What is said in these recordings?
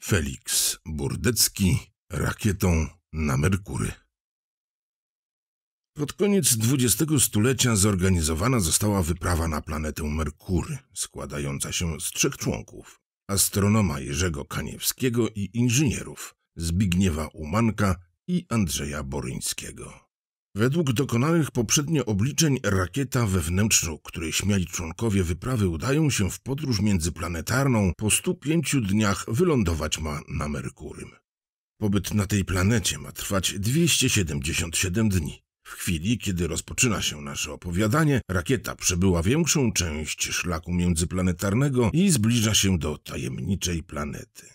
Felix Burdecki rakietą na Merkury. Pod koniec XX stulecia zorganizowana została wyprawa na planetę Merkury, składająca się z trzech członków: astronoma Jerzego Kaniewskiego i inżynierów Zbigniewa Umanka i Andrzeja Boryńskiego. Według dokonanych poprzednio obliczeń rakieta wewnętrzną, której śmiali członkowie wyprawy udają się w podróż międzyplanetarną, po 105 dniach wylądować ma na Merkurym. Pobyt na tej planecie ma trwać 277 dni. W chwili, kiedy rozpoczyna się nasze opowiadanie, rakieta przebyła większą część szlaku międzyplanetarnego i zbliża się do tajemniczej planety.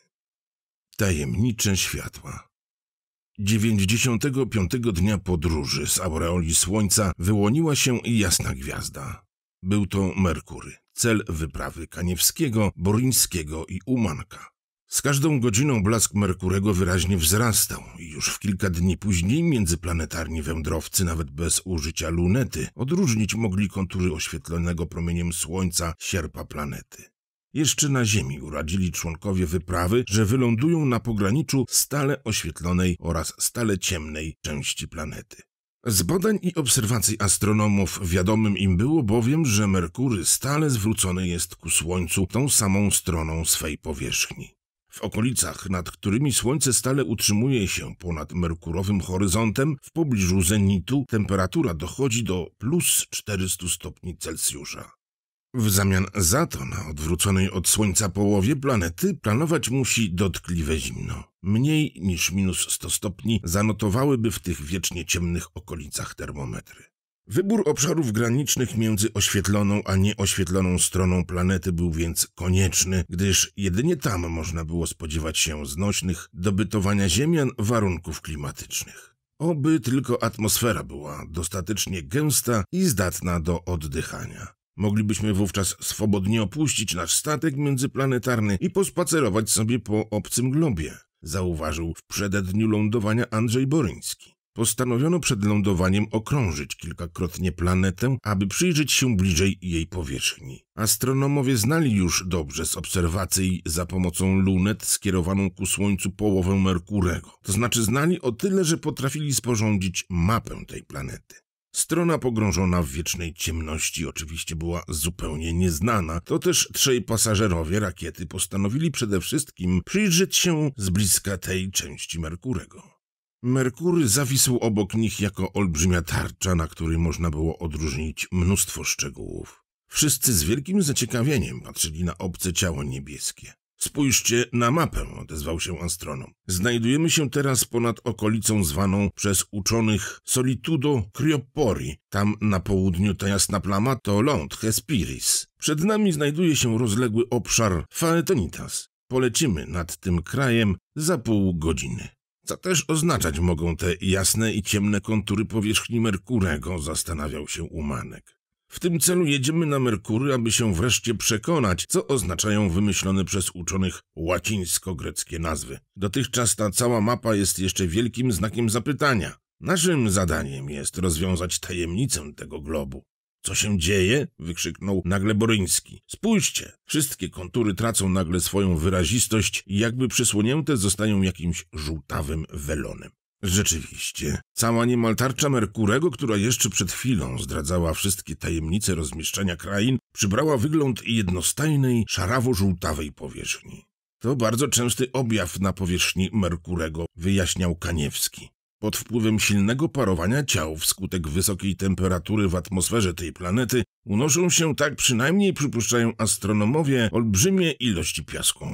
Tajemnicze światła. 95 dnia podróży z aureoli Słońca wyłoniła się i jasna gwiazda. Był to Merkury, cel wyprawy Kaniewskiego, Boryńskiego i Umanka. Z każdą godziną blask Merkurego wyraźnie wzrastał i już w kilka dni później międzyplanetarni wędrowcy, nawet bez użycia lunety, odróżnić mogli kontury oświetlonego promieniem Słońca sierpa planety. Jeszcze na Ziemi uradzili członkowie wyprawy, że wylądują na pograniczu stale oświetlonej oraz stale ciemnej części planety. Z badań i obserwacji astronomów wiadomym im było bowiem, że Merkury stale zwrócony jest ku Słońcu tą samą stroną swej powierzchni. W okolicach, nad którymi słońce stale utrzymuje się ponad merkurowym horyzontem, w pobliżu zenitu temperatura dochodzi do plus 400 stopni Celsjusza. W zamian za to na odwróconej od Słońca połowie planety planować musi dotkliwe zimno. Mniej niż minus 100 stopni zanotowałyby w tych wiecznie ciemnych okolicach termometry. Wybór obszarów granicznych między oświetloną a nieoświetloną stroną planety był więc konieczny, gdyż jedynie tam można było spodziewać się znośnych dobytowania Ziemian warunków klimatycznych. Oby tylko atmosfera była dostatecznie gęsta i zdatna do oddychania. Moglibyśmy wówczas swobodnie opuścić nasz statek międzyplanetarny i pospacerować sobie po obcym globie, zauważył w przededniu lądowania Andrzej Boryński. Postanowiono przed lądowaniem okrążyć kilkakrotnie planetę, aby przyjrzeć się bliżej jej powierzchni. Astronomowie znali już dobrze z obserwacji za pomocą lunet skierowaną ku Słońcu połowę Merkurego. To znaczy znali o tyle, że potrafili sporządzić mapę tej planety. Strona pogrążona w wiecznej ciemności oczywiście była zupełnie nieznana. To też trzej pasażerowie rakiety postanowili przede wszystkim przyjrzeć się z bliska tej części Merkurego. Merkury zawisł obok nich jako olbrzymia tarcza, na której można było odróżnić mnóstwo szczegółów. Wszyscy z wielkim zaciekawieniem patrzyli na obce ciało niebieskie. Spójrzcie na mapę, odezwał się astronom. Znajdujemy się teraz ponad okolicą zwaną przez uczonych Solitudo Cryopori. Tam na południu ta jasna plama to ląd Hesperis. Przed nami znajduje się rozległy obszar Faetonitas. Polecimy nad tym krajem za pół godziny. Co też oznaczać mogą te jasne i ciemne kontury powierzchni Merkurego, zastanawiał się Umanek. W tym celu jedziemy na Merkury, aby się wreszcie przekonać, co oznaczają wymyślone przez uczonych łacińsko-greckie nazwy. Dotychczas ta cała mapa jest jeszcze wielkim znakiem zapytania. Naszym zadaniem jest rozwiązać tajemnicę tego globu. Co się dzieje? wykrzyknął nagle Boryński. Spójrzcie! Wszystkie kontury tracą nagle swoją wyrazistość i jakby przysłonięte zostają jakimś żółtawym welonem. Rzeczywiście, cała niemal tarcza Merkurego, która jeszcze przed chwilą zdradzała wszystkie tajemnice rozmieszczenia krain, przybrała wygląd jednostajnej, szarawo-żółtawej powierzchni. To bardzo częsty objaw na powierzchni Merkurego, wyjaśniał Kaniewski. Pod wpływem silnego parowania ciał wskutek wysokiej temperatury w atmosferze tej planety unoszą się, tak przynajmniej przypuszczają astronomowie, olbrzymie ilości piasku.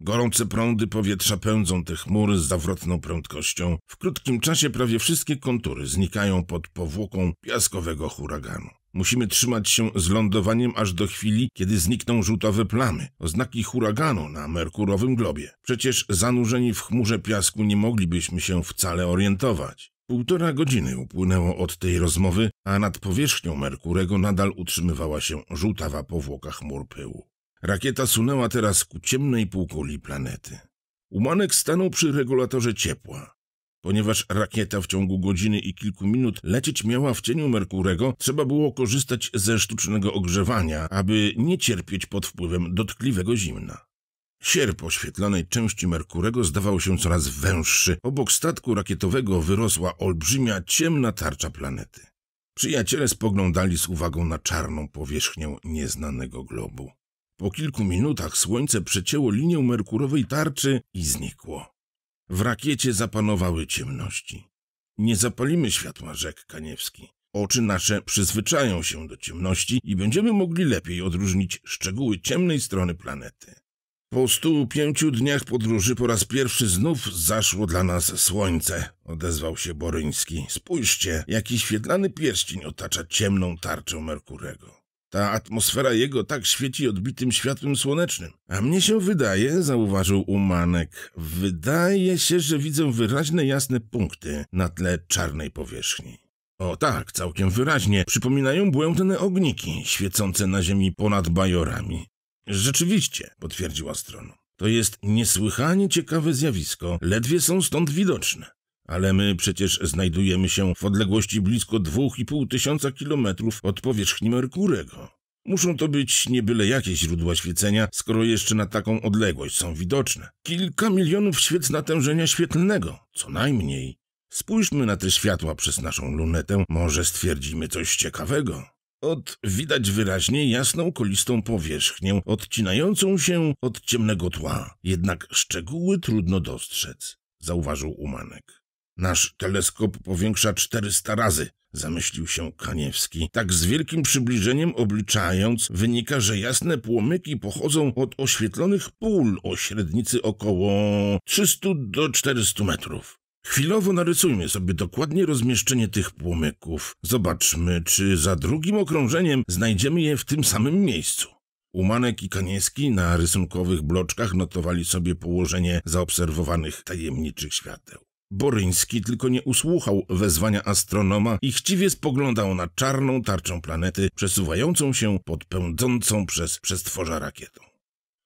Gorące prądy powietrza pędzą te chmury z zawrotną prędkością. W krótkim czasie prawie wszystkie kontury znikają pod powłoką piaskowego huraganu. Musimy trzymać się z lądowaniem aż do chwili, kiedy znikną żółtawe plamy, oznaki huraganu na merkurowym globie. Przecież zanurzeni w chmurze piasku nie moglibyśmy się wcale orientować. Półtora godziny upłynęło od tej rozmowy, a nad powierzchnią Merkurego nadal utrzymywała się żółtawa powłoka chmur pyłu. Rakieta sunęła teraz ku ciemnej półkuli planety. Umanek stanął przy regulatorze ciepła. Ponieważ rakieta w ciągu godziny i kilku minut lecieć miała w cieniu Merkurego, trzeba było korzystać ze sztucznego ogrzewania, aby nie cierpieć pod wpływem dotkliwego zimna. Sierp oświetlonej części Merkurego zdawał się coraz węższy. Obok statku rakietowego wyrosła olbrzymia, ciemna tarcza planety. Przyjaciele spoglądali z uwagą na czarną powierzchnię nieznanego globu. Po kilku minutach słońce przecięło linię merkurowej tarczy i znikło. W rakiecie zapanowały ciemności. Nie zapalimy światła, rzekł Kaniewski. Oczy nasze przyzwyczają się do ciemności i będziemy mogli lepiej odróżnić szczegóły ciemnej strony planety. Po stu pięciu dniach podróży po raz pierwszy znów zaszło dla nas słońce, odezwał się Boryński. Spójrzcie, jaki świetlany pierścień otacza ciemną tarczę Merkurego. Ta atmosfera jego tak świeci odbitym światłem słonecznym. A mnie się wydaje, zauważył Umanek, wydaje się, że widzę wyraźne jasne punkty na tle czarnej powierzchni. O tak, całkiem wyraźnie. Przypominają błędne ogniki świecące na ziemi ponad bajorami. Rzeczywiście, potwierdziła stroną. To jest niesłychanie ciekawe zjawisko, ledwie są stąd widoczne. Ale my przecież znajdujemy się w odległości blisko 2,5 tysiąca kilometrów od powierzchni Merkurego. Muszą to być nie byle jakie źródła świecenia, skoro jeszcze na taką odległość są widoczne. Kilka milionów świec natężenia świetlnego, co najmniej. Spójrzmy na te światła przez naszą lunetę, może stwierdzimy coś ciekawego. Od widać wyraźnie jasną, kolistą powierzchnię, odcinającą się od ciemnego tła. Jednak szczegóły trudno dostrzec, zauważył Umanek. Nasz teleskop powiększa 400 razy, zamyślił się Kaniewski. Tak z wielkim przybliżeniem obliczając, wynika, że jasne płomyki pochodzą od oświetlonych pól o średnicy około 300 do 400 metrów. Chwilowo narysujmy sobie dokładnie rozmieszczenie tych płomyków. Zobaczmy, czy za drugim okrążeniem znajdziemy je w tym samym miejscu. Umanek i Kanieski na rysunkowych bloczkach notowali sobie położenie zaobserwowanych tajemniczych świateł. Boryński tylko nie usłuchał wezwania astronoma i chciwie spoglądał na czarną tarczą planety przesuwającą się pod pędzącą przez przestworza rakietą.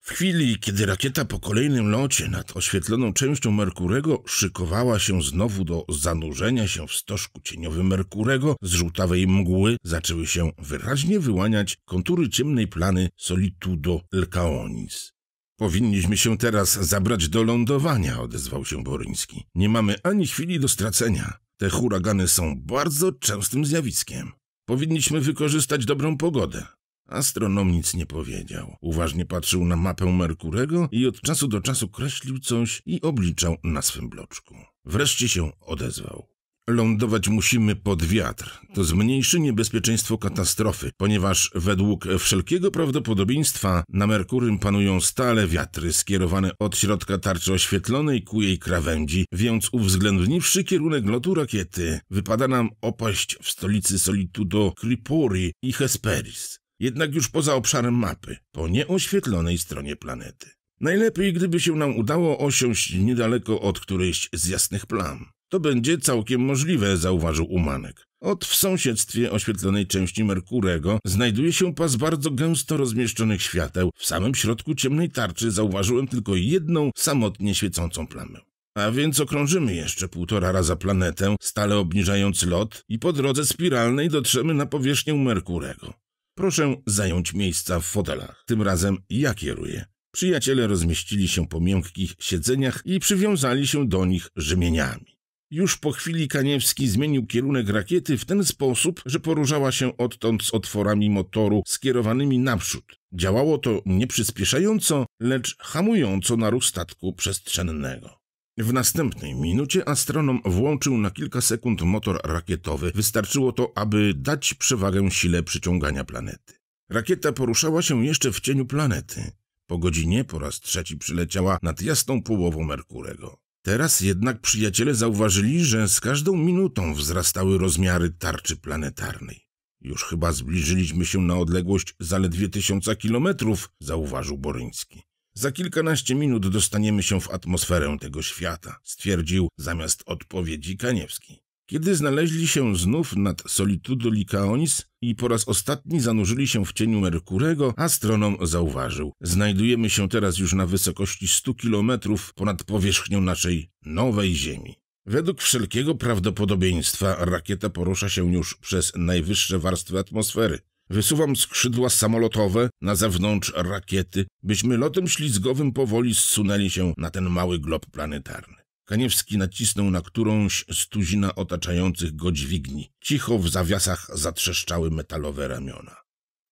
W chwili, kiedy rakieta po kolejnym locie nad oświetloną częścią Merkurego szykowała się znowu do zanurzenia się w stożku cieniowym Merkurego, z żółtawej mgły zaczęły się wyraźnie wyłaniać kontury ciemnej plany Solitudo Lcaonis. Powinniśmy się teraz zabrać do lądowania, odezwał się Boryński. Nie mamy ani chwili do stracenia. Te huragany są bardzo częstym zjawiskiem. Powinniśmy wykorzystać dobrą pogodę. Astronom nic nie powiedział. Uważnie patrzył na mapę Merkurego i od czasu do czasu kreślił coś i obliczał na swym bloczku. Wreszcie się odezwał. Lądować musimy pod wiatr. To zmniejszy niebezpieczeństwo katastrofy, ponieważ według wszelkiego prawdopodobieństwa na Merkurym panują stale wiatry skierowane od środka tarczy oświetlonej ku jej krawędzi, więc uwzględniwszy kierunek lotu rakiety, wypada nam opaść w stolicy Solitudo Kripuri i Hesperis, jednak już poza obszarem mapy, po nieoświetlonej stronie planety. Najlepiej, gdyby się nam udało osiąść niedaleko od którejś z jasnych plam. To będzie całkiem możliwe, zauważył Umanek. Od w sąsiedztwie oświetlonej części Merkurego znajduje się pas bardzo gęsto rozmieszczonych świateł. W samym środku ciemnej tarczy zauważyłem tylko jedną samotnie świecącą plamę. A więc okrążymy jeszcze półtora raza planetę, stale obniżając lot i po drodze spiralnej dotrzemy na powierzchnię Merkurego. Proszę zająć miejsca w fotelach. Tym razem ja kieruję. Przyjaciele rozmieścili się po miękkich siedzeniach i przywiązali się do nich rzemieniami. Już po chwili Kaniewski zmienił kierunek rakiety w ten sposób, że poruszała się odtąd z otworami motoru skierowanymi naprzód. Działało to nie przyspieszająco, lecz hamująco na ruch statku przestrzennego. W następnej minucie astronom włączył na kilka sekund motor rakietowy. Wystarczyło to, aby dać przewagę sile przyciągania planety. Rakieta poruszała się jeszcze w cieniu planety. Po godzinie po raz trzeci przyleciała nad jasną połową Merkurego. Teraz jednak przyjaciele zauważyli, że z każdą minutą wzrastały rozmiary tarczy planetarnej. Już chyba zbliżyliśmy się na odległość zaledwie tysiąca kilometrów, zauważył Boryński. Za kilkanaście minut dostaniemy się w atmosferę tego świata, stwierdził zamiast odpowiedzi Kaniewski. Kiedy znaleźli się znów nad Solitudo Licaonis i po raz ostatni zanurzyli się w cieniu Merkurego, astronom zauważył. Znajdujemy się teraz już na wysokości 100 kilometrów ponad powierzchnią naszej nowej Ziemi. Według wszelkiego prawdopodobieństwa rakieta porusza się już przez najwyższe warstwy atmosfery. Wysuwam skrzydła samolotowe na zewnątrz rakiety, byśmy lotem ślizgowym powoli zsunęli się na ten mały glob planetarny. Kaniewski nacisnął na którąś z tuzina otaczających go dźwigni. Cicho w zawiasach zatrzeszczały metalowe ramiona.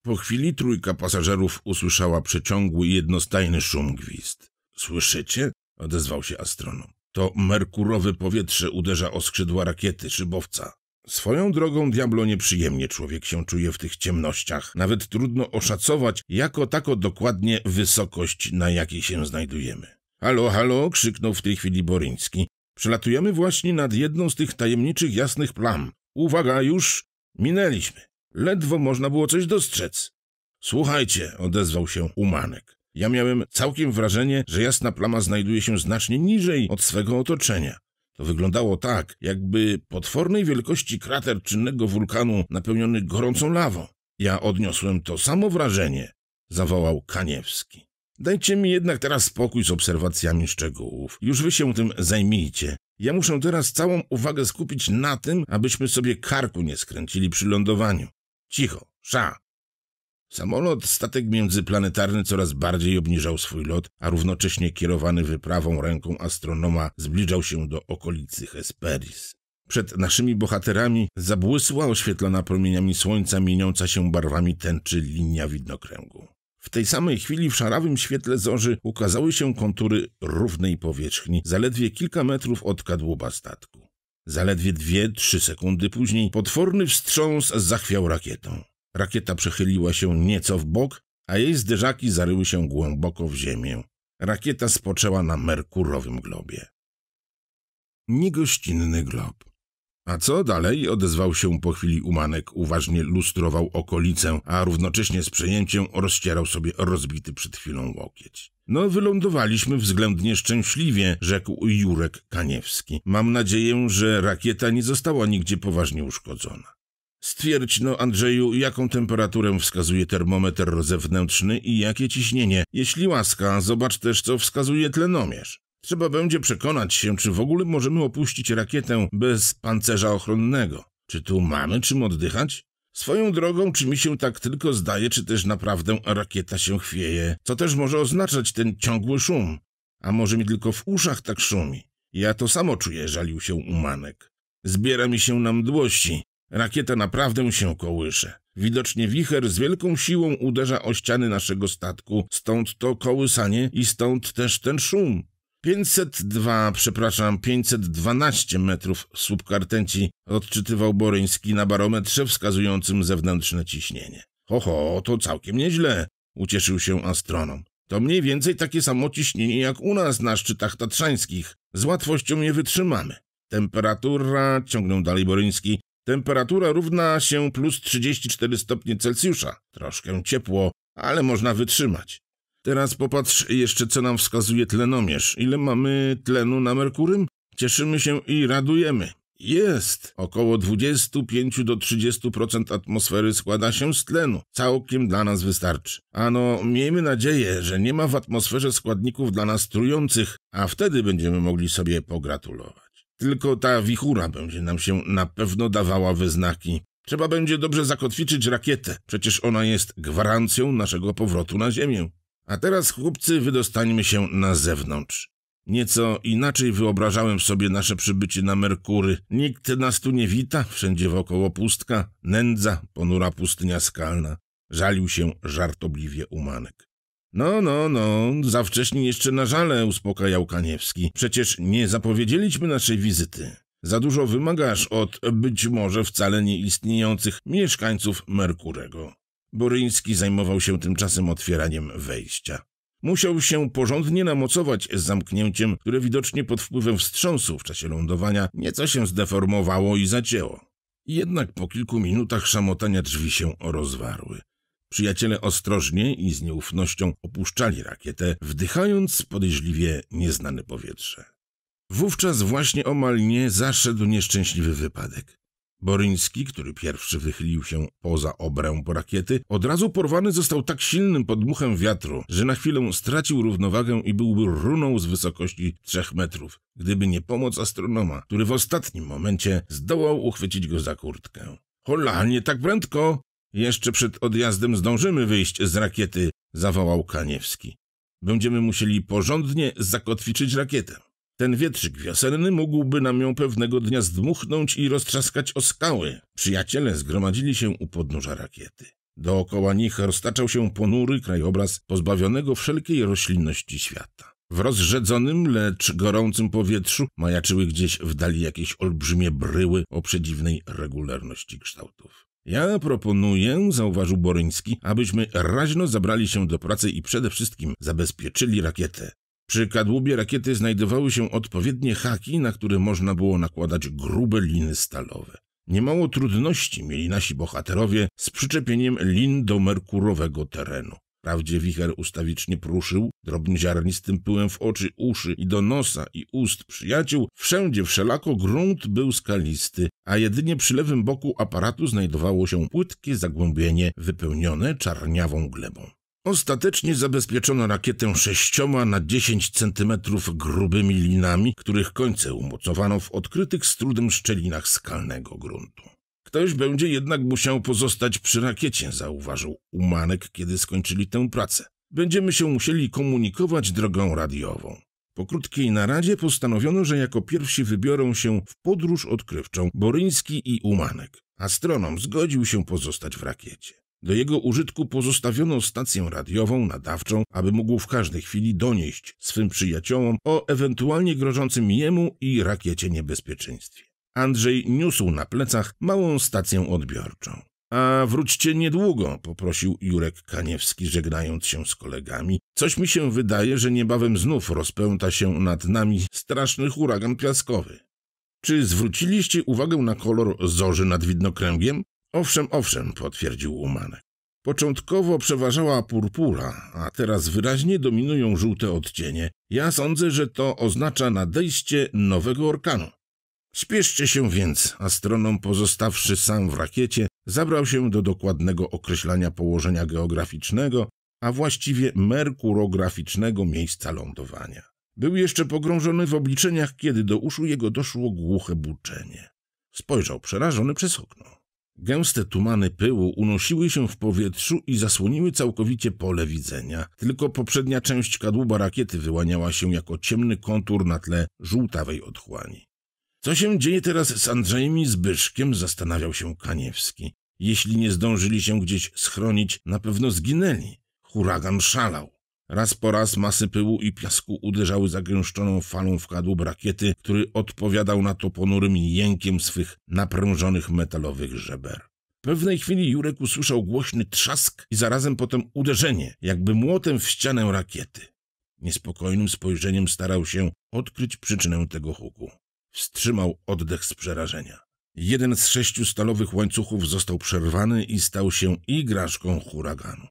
Po chwili trójka pasażerów usłyszała przeciągły i jednostajny szum gwizd. Słyszycie? odezwał się astronom. To merkurowe powietrze uderza o skrzydła rakiety, szybowca. Swoją drogą, diablo, nieprzyjemnie człowiek się czuje w tych ciemnościach. Nawet trudno oszacować, jako tako dokładnie wysokość, na jakiej się znajdujemy. Halo, halo, krzyknął w tej chwili Boryński. Przelatujemy właśnie nad jedną z tych tajemniczych jasnych plam. Uwaga, już minęliśmy. Ledwo można było coś dostrzec. Słuchajcie, odezwał się Umanek. Ja miałem całkiem wrażenie, że jasna plama znajduje się znacznie niżej od swego otoczenia. To wyglądało tak, jakby potwornej wielkości krater czynnego wulkanu napełniony gorącą lawą. Ja odniosłem to samo wrażenie, zawołał Kaniewski. Dajcie mi jednak teraz spokój z obserwacjami szczegółów. Już wy się tym zajmijcie. Ja muszę teraz całą uwagę skupić na tym, abyśmy sobie karku nie skręcili przy lądowaniu. Cicho, sza. Samolot, statek międzyplanetarny coraz bardziej obniżał swój lot, a równocześnie kierowany wyprawą ręką astronoma zbliżał się do okolicy Hesperis. Przed naszymi bohaterami zabłysła oświetlona promieniami słońca mieniąca się barwami tęczy linia widnokręgu. W tej samej chwili w szarawym świetle zorzy ukazały się kontury równej powierzchni, zaledwie kilka metrów od kadłuba statku. Zaledwie dwie, trzy sekundy później potworny wstrząs zachwiał rakietą. Rakieta przechyliła się nieco w bok, a jej zderzaki zaryły się głęboko w ziemię. Rakieta spoczęła na merkurowym globie. Niegościnny glob. A co dalej? Odezwał się po chwili umanek. Uważnie lustrował okolicę, a równocześnie z przejęciem rozcierał sobie rozbity przed chwilą łokieć. No, wylądowaliśmy względnie szczęśliwie, rzekł Jurek Kaniewski. Mam nadzieję, że rakieta nie została nigdzie poważnie uszkodzona. Stwierdź no, Andrzeju, jaką temperaturę wskazuje termometr zewnętrzny i jakie ciśnienie. Jeśli łaska, zobacz też, co wskazuje tlenomierz. Trzeba będzie przekonać się, czy w ogóle możemy opuścić rakietę bez pancerza ochronnego. Czy tu mamy czym oddychać? Swoją drogą, czy mi się tak tylko zdaje, czy też naprawdę rakieta się chwieje, co też może oznaczać ten ciągły szum. A może mi tylko w uszach tak szumi? Ja to samo czuję, żalił się umanek. Zbiera mi się na mdłości. Rakieta naprawdę się kołysze. Widocznie wicher z wielką siłą uderza o ściany naszego statku, stąd to kołysanie i stąd też ten szum. 502, przepraszam, 512 metrów słup kartęci odczytywał Boryński na barometrze wskazującym zewnętrzne ciśnienie. Oho, to całkiem nieźle, ucieszył się astronom. To mniej więcej takie samo ciśnienie jak u nas na szczytach tatrzańskich. Z łatwością je wytrzymamy. Temperatura, ciągnął dalej Boryński, temperatura równa się plus 34 stopnie Celsjusza. Troszkę ciepło, ale można wytrzymać. Teraz popatrz jeszcze, co nam wskazuje tlenomierz. Ile mamy tlenu na Merkurym? Cieszymy się i radujemy. Jest! Około 25 do 30% atmosfery składa się z tlenu. Całkiem dla nas wystarczy. Ano, miejmy nadzieję, że nie ma w atmosferze składników dla nas trujących, a wtedy będziemy mogli sobie pogratulować. Tylko ta wichura będzie nam się na pewno dawała wyznaki. Trzeba będzie dobrze zakotwiczyć rakietę, przecież ona jest gwarancją naszego powrotu na Ziemię. A teraz, chłopcy, wydostańmy się na zewnątrz. Nieco inaczej wyobrażałem sobie nasze przybycie na Merkury. Nikt nas tu nie wita, wszędzie wokoło pustka, nędza, ponura pustynia skalna. Żalił się żartobliwie umanek. No, no, no, za wcześnie jeszcze na żale, uspokajał Kaniewski. Przecież nie zapowiedzieliśmy naszej wizyty. Za dużo wymagasz od być może wcale nieistniejących mieszkańców Merkurego. Boryński zajmował się tymczasem otwieraniem wejścia. Musiał się porządnie namocować z zamknięciem, które widocznie pod wpływem wstrząsu w czasie lądowania nieco się zdeformowało i zacięło. Jednak po kilku minutach szamotania drzwi się rozwarły. Przyjaciele ostrożnie i z nieufnością opuszczali rakietę, wdychając podejrzliwie nieznane powietrze. Wówczas właśnie omal nie zaszedł nieszczęśliwy wypadek. Boryński, który pierwszy wychylił się poza obręb po rakiety, od razu porwany został tak silnym podmuchem wiatru, że na chwilę stracił równowagę i byłby runął z wysokości trzech metrów, gdyby nie pomoc astronoma, który w ostatnim momencie zdołał uchwycić go za kurtkę. Hola, nie tak prędko! Jeszcze przed odjazdem zdążymy wyjść z rakiety, zawołał Kaniewski. Będziemy musieli porządnie zakotwiczyć rakietę. Ten wietrzyk wiosenny mógłby nam ją pewnego dnia zdmuchnąć i roztrzaskać o skały. Przyjaciele zgromadzili się u podnóża rakiety. Dookoła nich roztaczał się ponury krajobraz pozbawionego wszelkiej roślinności świata. W rozrzedzonym, lecz gorącym powietrzu majaczyły gdzieś w dali jakieś olbrzymie bryły o przedziwnej regularności kształtów. Ja proponuję, zauważył Boryński, abyśmy raźno zabrali się do pracy i przede wszystkim zabezpieczyli rakietę. Przy kadłubie rakiety znajdowały się odpowiednie haki, na które można było nakładać grube liny stalowe. Niemało trudności mieli nasi bohaterowie z przyczepieniem lin do merkurowego terenu. Wprawdzie wicher ustawicznie pruszył, ziarnistym pyłem w oczy, uszy i do nosa i ust przyjaciół, wszędzie wszelako grunt był skalisty, a jedynie przy lewym boku aparatu znajdowało się płytkie zagłębienie wypełnione czarniawą glebą. Ostatecznie zabezpieczono rakietę sześcioma na 10 cm grubymi linami, których końce umocowano w odkrytych z trudem szczelinach skalnego gruntu. Ktoś będzie jednak musiał pozostać przy rakiecie, zauważył Umanek, kiedy skończyli tę pracę. Będziemy się musieli komunikować drogą radiową. Po krótkiej naradzie postanowiono, że jako pierwsi wybiorą się w podróż odkrywczą Boryński i Umanek. Astronom zgodził się pozostać w rakiecie. Do jego użytku pozostawiono stację radiową, nadawczą, aby mógł w każdej chwili donieść swym przyjaciołom o ewentualnie grożącym jemu i rakiecie niebezpieczeństwie. Andrzej niósł na plecach małą stację odbiorczą. A wróćcie niedługo, poprosił Jurek Kaniewski, żegnając się z kolegami. Coś mi się wydaje, że niebawem znów rozpęta się nad nami straszny huragan piaskowy. Czy zwróciliście uwagę na kolor zorzy nad widnokręgiem? Owszem, owszem, potwierdził Umanek. Początkowo przeważała purpura, a teraz wyraźnie dominują żółte odcienie. Ja sądzę, że to oznacza nadejście nowego orkanu. Spieszcie się więc, astronom pozostawszy sam w rakiecie, zabrał się do dokładnego określania położenia geograficznego, a właściwie merkurograficznego miejsca lądowania. Był jeszcze pogrążony w obliczeniach, kiedy do uszu jego doszło głuche buczenie. Spojrzał przerażony przez okno. Gęste tumany pyłu unosiły się w powietrzu i zasłoniły całkowicie pole widzenia. Tylko poprzednia część kadłuba rakiety wyłaniała się jako ciemny kontur na tle żółtawej otchłani. Co się dzieje teraz z Andrzejem i Zbyszkiem? zastanawiał się Kaniewski. Jeśli nie zdążyli się gdzieś schronić, na pewno zginęli. Huragan szalał. Raz po raz masy pyłu i piasku uderzały zagęszczoną falą w kadłub rakiety, który odpowiadał na to ponurym jękiem swych naprężonych metalowych żeber. W pewnej chwili Jurek usłyszał głośny trzask i zarazem potem uderzenie, jakby młotem w ścianę rakiety. Niespokojnym spojrzeniem starał się odkryć przyczynę tego huku. Wstrzymał oddech z przerażenia. Jeden z sześciu stalowych łańcuchów został przerwany i stał się igraszką huraganu.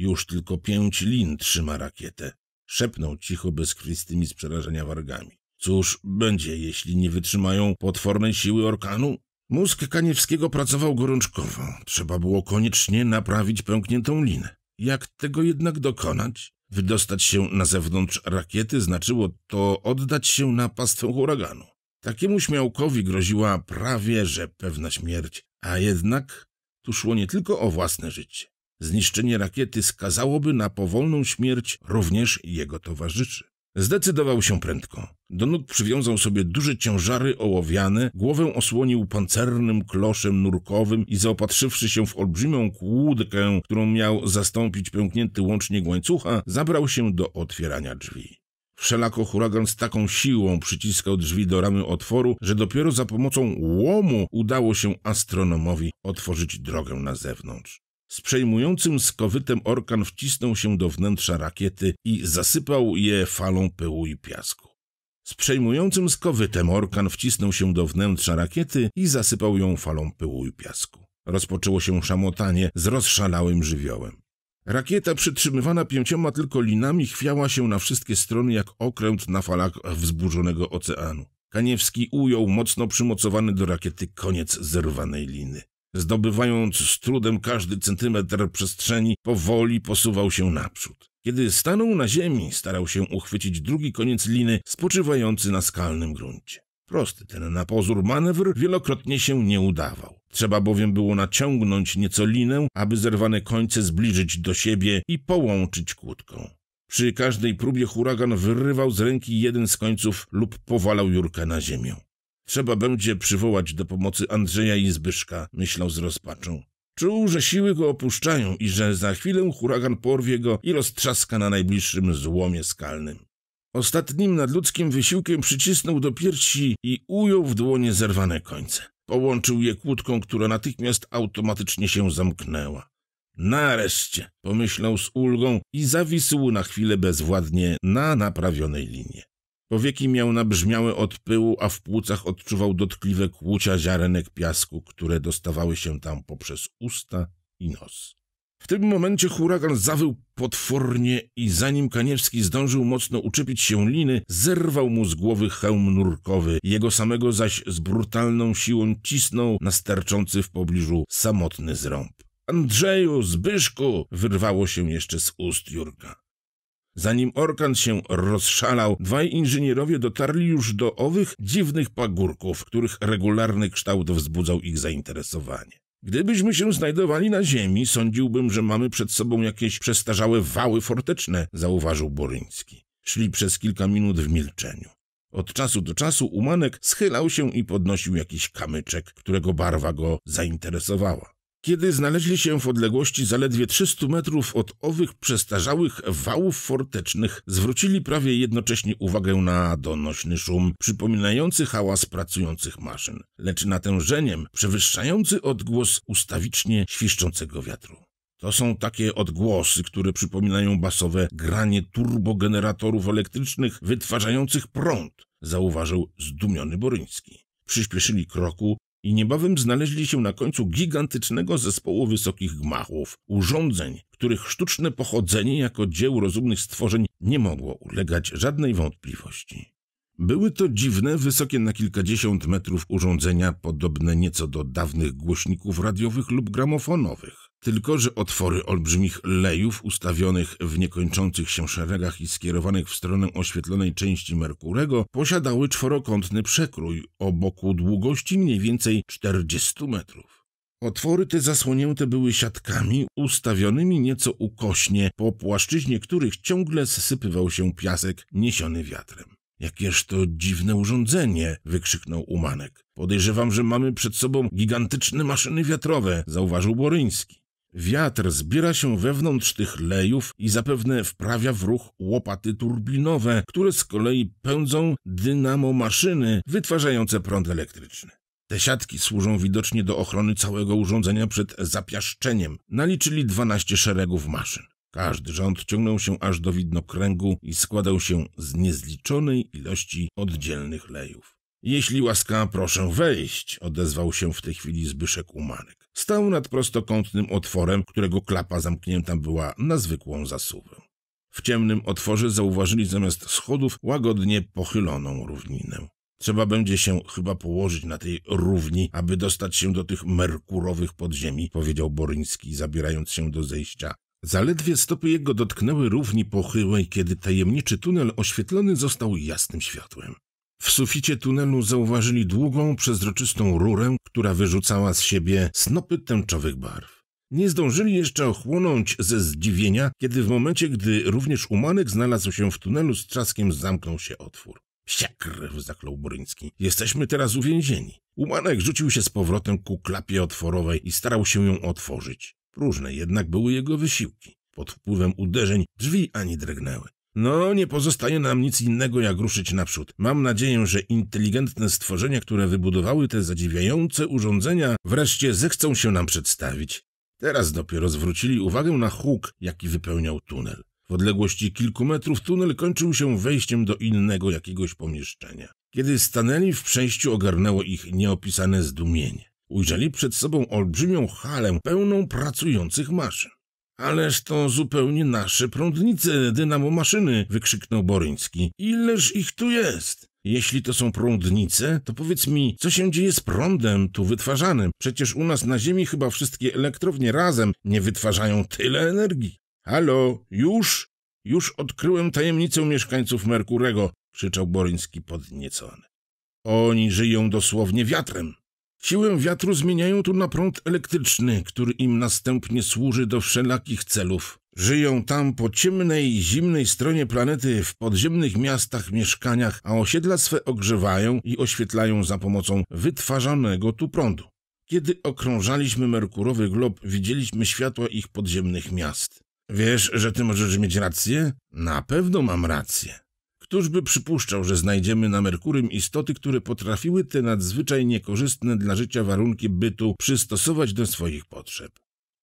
Już tylko pięć lin trzyma rakietę. Szepnął cicho bezkrwistymi z przerażenia wargami. Cóż będzie, jeśli nie wytrzymają potwornej siły orkanu? Mózg Kaniewskiego pracował gorączkowo. Trzeba było koniecznie naprawić pękniętą linę. Jak tego jednak dokonać? Wydostać się na zewnątrz rakiety znaczyło to oddać się na pastwę huraganu. Takiemu śmiałkowi groziła prawie że pewna śmierć, a jednak tu szło nie tylko o własne życie. Zniszczenie rakiety skazałoby na powolną śmierć również jego towarzyszy. Zdecydował się prędko. Do nóg przywiązał sobie duże ciężary ołowiane, głowę osłonił pancernym kloszem nurkowym i zaopatrzywszy się w olbrzymią kłódkę, którą miał zastąpić pęknięty łącznik łańcucha, zabrał się do otwierania drzwi. Wszelako huragan z taką siłą przyciskał drzwi do ramy otworu, że dopiero za pomocą łomu udało się astronomowi otworzyć drogę na zewnątrz. Z przejmującym skowytem orkan wcisnął się do wnętrza rakiety i zasypał je falą pyłu i piasku. Z przejmującym skowytem orkan wcisnął się do wnętrza rakiety i zasypał ją falą pyłu i piasku. Rozpoczęło się szamotanie z rozszalałym żywiołem. Rakieta przytrzymywana pięcioma tylko linami chwiała się na wszystkie strony jak okręt na falach wzburzonego oceanu. Kaniewski ujął mocno przymocowany do rakiety koniec zerwanej liny. Zdobywając z trudem każdy centymetr przestrzeni, powoli posuwał się naprzód. Kiedy stanął na ziemi, starał się uchwycić drugi koniec liny spoczywający na skalnym gruncie. Prosty ten na pozór manewr wielokrotnie się nie udawał. Trzeba bowiem było naciągnąć nieco linę, aby zerwane końce zbliżyć do siebie i połączyć kłódką. Przy każdej próbie huragan wyrywał z ręki jeden z końców lub powalał Jurka na ziemię. Trzeba będzie przywołać do pomocy Andrzeja i Zbyszka, myślał z rozpaczą. Czuł, że siły go opuszczają i że za chwilę huragan porwie go i roztrzaska na najbliższym złomie skalnym. Ostatnim nadludzkim wysiłkiem przycisnął do piersi i ujął w dłonie zerwane końce. Połączył je kłódką, która natychmiast automatycznie się zamknęła. Nareszcie, pomyślał z ulgą i zawisł na chwilę bezwładnie na naprawionej linie. Powieki miał nabrzmiałe od pyłu, a w płucach odczuwał dotkliwe kłucia ziarenek piasku, które dostawały się tam poprzez usta i nos. W tym momencie huragan zawył potwornie i zanim Kaniewski zdążył mocno uczepić się liny, zerwał mu z głowy hełm nurkowy, jego samego zaś z brutalną siłą cisnął na sterczący w pobliżu samotny zrąb. Andrzeju, Zbyszku! wyrwało się jeszcze z ust Jurka. Zanim orkan się rozszalał, dwaj inżynierowie dotarli już do owych dziwnych pagórków, których regularny kształt wzbudzał ich zainteresowanie. Gdybyśmy się znajdowali na ziemi, sądziłbym, że mamy przed sobą jakieś przestarzałe wały forteczne, zauważył Boryński. Szli przez kilka minut w milczeniu. Od czasu do czasu umanek schylał się i podnosił jakiś kamyczek, którego barwa go zainteresowała. Kiedy znaleźli się w odległości zaledwie 300 metrów od owych przestarzałych wałów fortecznych, zwrócili prawie jednocześnie uwagę na donośny szum, przypominający hałas pracujących maszyn, lecz natężeniem przewyższający odgłos ustawicznie świszczącego wiatru. To są takie odgłosy, które przypominają basowe granie turbogeneratorów elektrycznych wytwarzających prąd, zauważył zdumiony Boryński. Przyspieszyli kroku, i niebawem znaleźli się na końcu gigantycznego zespołu wysokich gmachów, urządzeń, których sztuczne pochodzenie jako dzieł rozumnych stworzeń nie mogło ulegać żadnej wątpliwości. Były to dziwne, wysokie na kilkadziesiąt metrów urządzenia, podobne nieco do dawnych głośników radiowych lub gramofonowych. Tylko, że otwory olbrzymich lejów ustawionych w niekończących się szeregach i skierowanych w stronę oświetlonej części Merkurego posiadały czworokątny przekrój o boku długości mniej więcej 40 metrów. Otwory te zasłonięte były siatkami ustawionymi nieco ukośnie, po płaszczyźnie których ciągle zsypywał się piasek niesiony wiatrem. Jakież to dziwne urządzenie! wykrzyknął Umanek. Podejrzewam, że mamy przed sobą gigantyczne maszyny wiatrowe, zauważył Boryński. Wiatr zbiera się wewnątrz tych lejów i zapewne wprawia w ruch łopaty turbinowe, które z kolei pędzą dynamomaszyny wytwarzające prąd elektryczny. Te siatki służą widocznie do ochrony całego urządzenia przed zapiaszczeniem. Naliczyli 12 szeregów maszyn. Każdy rząd ciągnął się aż do widnokręgu i składał się z niezliczonej ilości oddzielnych lejów. Jeśli łaska, proszę wejść, odezwał się w tej chwili Zbyszek Umarek. Stał nad prostokątnym otworem, którego klapa zamknięta była na zwykłą zasuwę. W ciemnym otworze zauważyli zamiast schodów łagodnie pochyloną równinę. Trzeba będzie się chyba położyć na tej równi, aby dostać się do tych merkurowych podziemi, powiedział Boryński, zabierając się do zejścia. Zaledwie stopy jego dotknęły równi pochyłej, kiedy tajemniczy tunel oświetlony został jasnym światłem. W suficie tunelu zauważyli długą, przezroczystą rurę, która wyrzucała z siebie snopy tęczowych barw. Nie zdążyli jeszcze ochłonąć ze zdziwienia, kiedy w momencie, gdy również Umanek znalazł się w tunelu, z trzaskiem zamknął się otwór. Siakrew, zaklął Boryński. Jesteśmy teraz uwięzieni. Umanek rzucił się z powrotem ku klapie otworowej i starał się ją otworzyć. Różne jednak były jego wysiłki. Pod wpływem uderzeń drzwi ani drgnęły. No, nie pozostaje nam nic innego, jak ruszyć naprzód. Mam nadzieję, że inteligentne stworzenia, które wybudowały te zadziwiające urządzenia, wreszcie zechcą się nam przedstawić. Teraz dopiero zwrócili uwagę na huk, jaki wypełniał tunel. W odległości kilku metrów tunel kończył się wejściem do innego jakiegoś pomieszczenia. Kiedy stanęli w przejściu, ogarnęło ich nieopisane zdumienie. Ujrzeli przed sobą olbrzymią halę pełną pracujących maszyn. Ależ to zupełnie nasze prądnice, dynamomaszyny, wykrzyknął Boryński. Ileż ich tu jest? Jeśli to są prądnice, to powiedz mi, co się dzieje z prądem tu wytwarzanym? Przecież u nas na Ziemi chyba wszystkie elektrownie razem nie wytwarzają tyle energii. Halo, już? Już odkryłem tajemnicę mieszkańców Merkurego, krzyczał Boryński podniecony. Oni żyją dosłownie wiatrem. Siłę wiatru zmieniają tu na prąd elektryczny, który im następnie służy do wszelakich celów. Żyją tam po ciemnej, zimnej stronie planety, w podziemnych miastach, mieszkaniach, a osiedla swe ogrzewają i oświetlają za pomocą wytwarzanego tu prądu. Kiedy okrążaliśmy Merkurowy glob, widzieliśmy światła ich podziemnych miast. Wiesz, że ty możesz mieć rację? Na pewno mam rację. Któż by przypuszczał, że znajdziemy na Merkurym istoty, które potrafiły te nadzwyczaj niekorzystne dla życia warunki bytu przystosować do swoich potrzeb?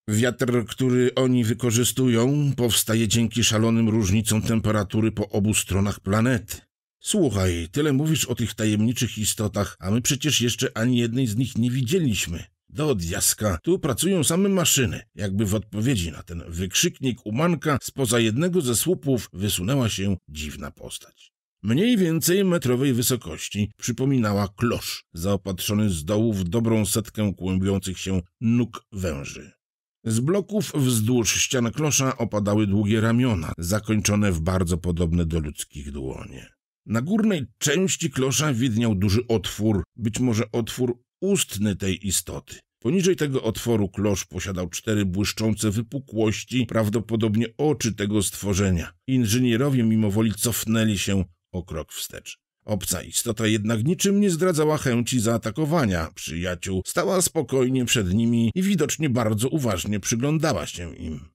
Wiatr, który oni wykorzystują, powstaje dzięki szalonym różnicom temperatury po obu stronach planety. Słuchaj, tyle mówisz o tych tajemniczych istotach, a my przecież jeszcze ani jednej z nich nie widzieliśmy. Do odjaska tu pracują same maszyny. Jakby w odpowiedzi na ten wykrzyknik umanka spoza jednego ze słupów wysunęła się dziwna postać. Mniej więcej metrowej wysokości przypominała klosz, zaopatrzony z dołu w dobrą setkę kłębiących się nóg węży. Z bloków wzdłuż ścian klosza opadały długie ramiona, zakończone w bardzo podobne do ludzkich dłonie. Na górnej części klosza widniał duży otwór, być może otwór ustny tej istoty. Poniżej tego otworu klosz posiadał cztery błyszczące wypukłości, prawdopodobnie oczy tego stworzenia. Inżynierowie mimowoli cofnęli się o krok wstecz. Obca istota jednak niczym nie zdradzała chęci zaatakowania przyjaciół. Stała spokojnie przed nimi i widocznie bardzo uważnie przyglądała się im.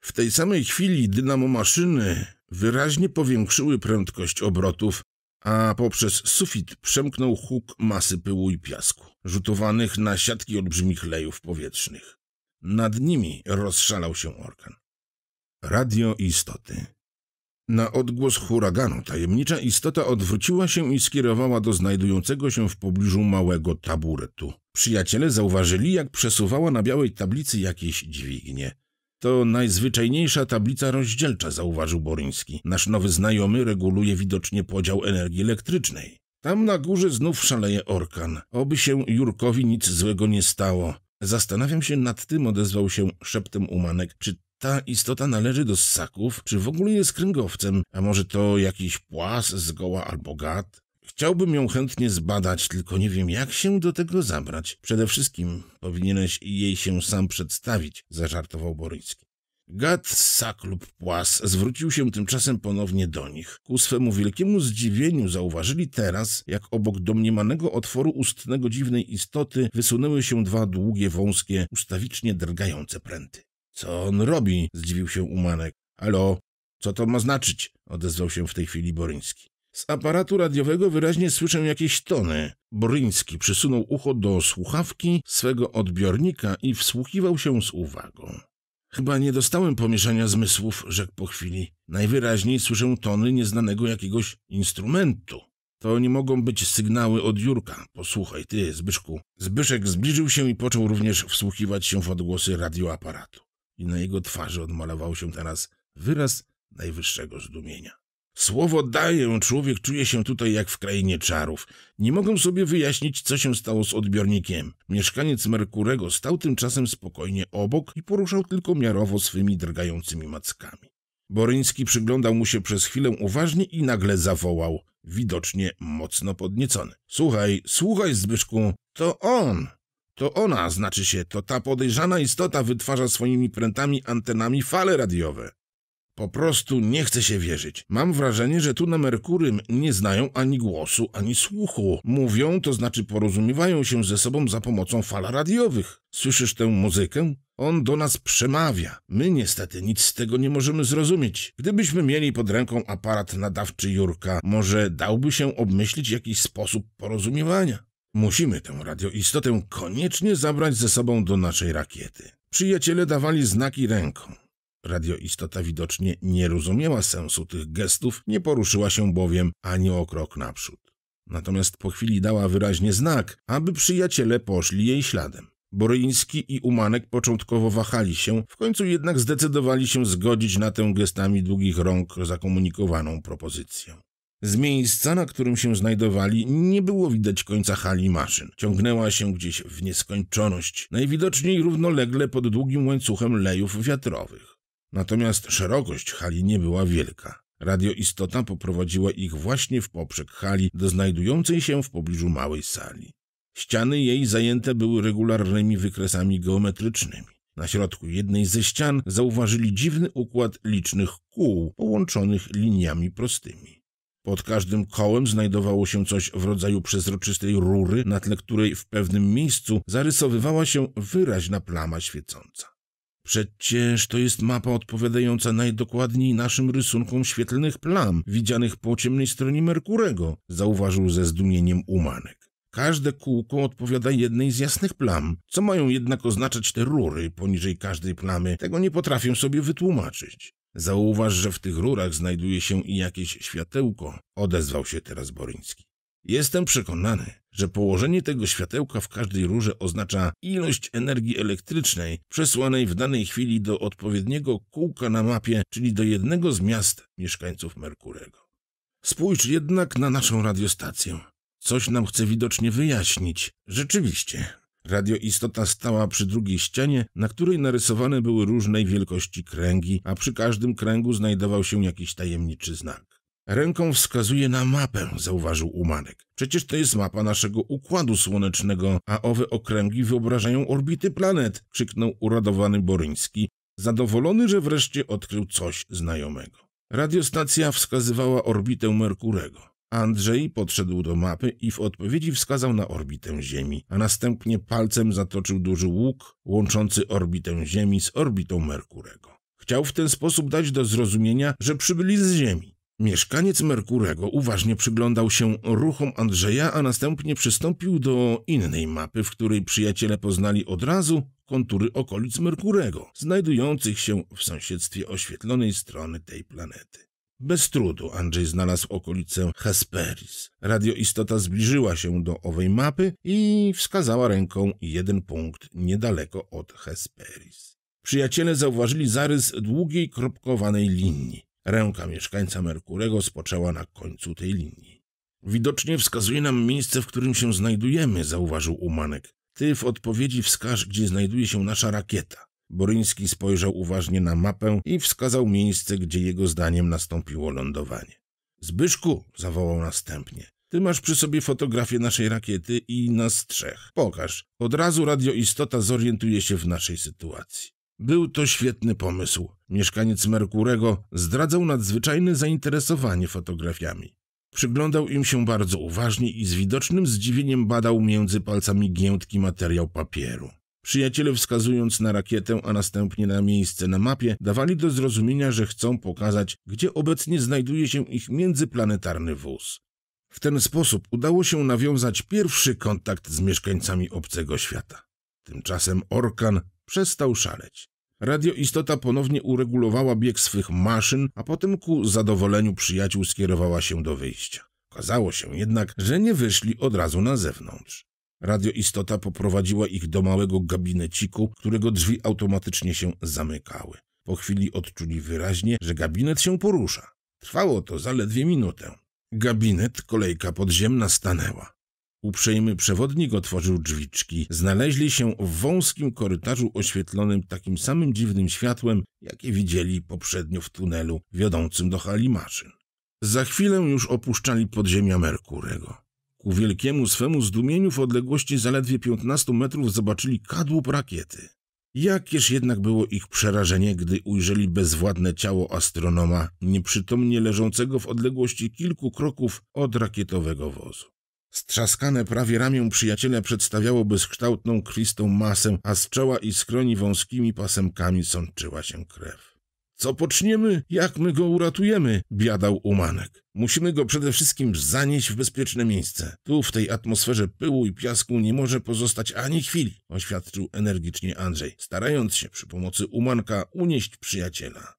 W tej samej chwili dynamomaszyny wyraźnie powiększyły prędkość obrotów, a poprzez sufit przemknął huk masy pyłu i piasku rzutowanych na siatki olbrzymich lejów powietrznych. Nad nimi rozszalał się orkan. Radio istoty. Na odgłos huraganu tajemnicza istota odwróciła się i skierowała do znajdującego się w pobliżu małego taburetu. Przyjaciele zauważyli, jak przesuwała na białej tablicy jakieś dźwignie. To najzwyczajniejsza tablica rozdzielcza, zauważył Boryński. Nasz nowy znajomy reguluje widocznie podział energii elektrycznej. Tam na górze znów szaleje orkan. Oby się Jurkowi nic złego nie stało. Zastanawiam się nad tym, odezwał się szeptem umanek. Czy ta istota należy do ssaków? Czy w ogóle jest kręgowcem? A może to jakiś płas zgoła albo gad? Chciałbym ją chętnie zbadać, tylko nie wiem, jak się do tego zabrać. Przede wszystkim powinieneś jej się sam przedstawić, zażartował Borycki. Gad Saklub Płas zwrócił się tymczasem ponownie do nich. Ku swemu wielkiemu zdziwieniu zauważyli teraz, jak obok domniemanego otworu ustnego dziwnej istoty wysunęły się dwa długie, wąskie, ustawicznie drgające pręty. Co on robi? zdziwił się Umanek. Halo, co to ma znaczyć? odezwał się w tej chwili Boryński. Z aparatu radiowego wyraźnie słyszę jakieś tony. Boryński przysunął ucho do słuchawki swego odbiornika i wsłuchiwał się z uwagą. Chyba nie dostałem pomieszania zmysłów, rzekł po chwili. Najwyraźniej słyszę tony nieznanego jakiegoś instrumentu. To nie mogą być sygnały od Jurka. Posłuchaj, ty, Zbyszku. Zbyszek zbliżył się i począł również wsłuchiwać się w odgłosy radioaparatu. I na jego twarzy odmalował się teraz wyraz najwyższego zdumienia. Słowo daję, człowiek czuje się tutaj jak w krainie czarów. Nie mogą sobie wyjaśnić, co się stało z odbiornikiem. Mieszkaniec Merkurego stał tymczasem spokojnie obok i poruszał tylko miarowo swymi drgającymi mackami. Boryński przyglądał mu się przez chwilę uważnie i nagle zawołał, widocznie mocno podniecony. Słuchaj, słuchaj, Zbyszku, to on! To ona, znaczy się, to ta podejrzana istota wytwarza swoimi prętami antenami fale radiowe. Po prostu nie chce się wierzyć. Mam wrażenie, że tu na Merkurym nie znają ani głosu, ani słuchu. Mówią, to znaczy porozumiewają się ze sobą za pomocą fal radiowych. Słyszysz tę muzykę? On do nas przemawia. My niestety nic z tego nie możemy zrozumieć. Gdybyśmy mieli pod ręką aparat nadawczy Jurka, może dałby się obmyślić jakiś sposób porozumiewania. Musimy tę radioistotę koniecznie zabrać ze sobą do naszej rakiety. Przyjaciele dawali znaki ręką. Radioistota widocznie nie rozumiała sensu tych gestów, nie poruszyła się bowiem ani o krok naprzód. Natomiast po chwili dała wyraźnie znak, aby przyjaciele poszli jej śladem. Boryński i Umanek początkowo wahali się, w końcu jednak zdecydowali się zgodzić na tę gestami długich rąk zakomunikowaną propozycję. Z miejsca, na którym się znajdowali, nie było widać końca hali maszyn. Ciągnęła się gdzieś w nieskończoność, najwidoczniej równolegle pod długim łańcuchem lejów wiatrowych. Natomiast szerokość hali nie była wielka. Radioistota poprowadziła ich właśnie w poprzek hali do znajdującej się w pobliżu małej sali. Ściany jej zajęte były regularnymi wykresami geometrycznymi. Na środku jednej ze ścian zauważyli dziwny układ licznych kół połączonych liniami prostymi. Pod każdym kołem znajdowało się coś w rodzaju przezroczystej rury, na tle której w pewnym miejscu zarysowywała się wyraźna plama świecąca. Przecież to jest mapa odpowiadająca najdokładniej naszym rysunkom świetlnych plam widzianych po ciemnej stronie Merkurego, zauważył ze zdumieniem Umanek. Każde kółko odpowiada jednej z jasnych plam. Co mają jednak oznaczać te rury poniżej każdej plamy, tego nie potrafię sobie wytłumaczyć. Zauważ, że w tych rurach znajduje się i jakieś światełko, odezwał się teraz Boryński. Jestem przekonany, że położenie tego światełka w każdej rurze oznacza ilość energii elektrycznej przesłanej w danej chwili do odpowiedniego kółka na mapie, czyli do jednego z miast mieszkańców Merkurego. Spójrz jednak na naszą radiostację. Coś nam chce widocznie wyjaśnić. Rzeczywiście, radioistota stała przy drugiej ścianie, na której narysowane były różnej wielkości kręgi, a przy każdym kręgu znajdował się jakiś tajemniczy znak. Ręką wskazuje na mapę, zauważył umanek. Przecież to jest mapa naszego Układu Słonecznego, a owe okręgi wyobrażają orbity planet, krzyknął uradowany Boryński, zadowolony, że wreszcie odkrył coś znajomego. Radiostacja wskazywała orbitę Merkurego. Andrzej podszedł do mapy i w odpowiedzi wskazał na orbitę Ziemi, a następnie palcem zatoczył duży łuk łączący orbitę Ziemi z orbitą Merkurego. Chciał w ten sposób dać do zrozumienia, że przybyli z Ziemi. Mieszkaniec Merkurego uważnie przyglądał się ruchom Andrzeja, a następnie przystąpił do innej mapy, w której przyjaciele poznali od razu kontury okolic Merkurego, znajdujących się w sąsiedztwie oświetlonej strony tej planety. Bez trudu Andrzej znalazł okolicę Hesperis. Radioistota zbliżyła się do owej mapy i wskazała ręką jeden punkt niedaleko od Hesperis. Przyjaciele zauważyli zarys długiej kropkowanej linii. Ręka mieszkańca Merkurego spoczęła na końcu tej linii. Widocznie wskazuje nam miejsce, w którym się znajdujemy, zauważył Umanek. Ty w odpowiedzi wskaż, gdzie znajduje się nasza rakieta. Boryński spojrzał uważnie na mapę i wskazał miejsce, gdzie jego zdaniem nastąpiło lądowanie. Zbyszku, zawołał następnie. Ty masz przy sobie fotografię naszej rakiety i nas trzech. Pokaż. Od razu radioistota zorientuje się w naszej sytuacji. Był to świetny pomysł. Mieszkaniec Merkurego zdradzał nadzwyczajne zainteresowanie fotografiami. Przyglądał im się bardzo uważnie i z widocznym zdziwieniem badał między palcami giętki materiał papieru. Przyjaciele wskazując na rakietę, a następnie na miejsce na mapie, dawali do zrozumienia, że chcą pokazać, gdzie obecnie znajduje się ich międzyplanetarny wóz. W ten sposób udało się nawiązać pierwszy kontakt z mieszkańcami obcego świata. Tymczasem Orkan Przestał szaleć. Radioistota ponownie uregulowała bieg swych maszyn, a potem ku zadowoleniu przyjaciół skierowała się do wyjścia. Okazało się jednak, że nie wyszli od razu na zewnątrz. Radioistota poprowadziła ich do małego gabineciku, którego drzwi automatycznie się zamykały. Po chwili odczuli wyraźnie, że gabinet się porusza. Trwało to zaledwie minutę. Gabinet, kolejka podziemna stanęła. Uprzejmy przewodnik otworzył drzwiczki. Znaleźli się w wąskim korytarzu oświetlonym takim samym dziwnym światłem, jakie widzieli poprzednio w tunelu wiodącym do hali maszyn. Za chwilę już opuszczali podziemia Merkurego. Ku wielkiemu swemu zdumieniu w odległości zaledwie 15 metrów zobaczyli kadłub rakiety. Jakież jednak było ich przerażenie, gdy ujrzeli bezwładne ciało astronoma, nieprzytomnie leżącego w odległości kilku kroków od rakietowego wozu. Strzaskane prawie ramię przyjaciela przedstawiało bezkształtną, krwistą masę, a z czoła i skroni wąskimi pasemkami sączyła się krew. Co poczniemy, jak my go uratujemy? biadał umanek. Musimy go przede wszystkim zanieść w bezpieczne miejsce. Tu, w tej atmosferze pyłu i piasku, nie może pozostać ani chwili, oświadczył energicznie Andrzej, starając się przy pomocy umanka unieść przyjaciela.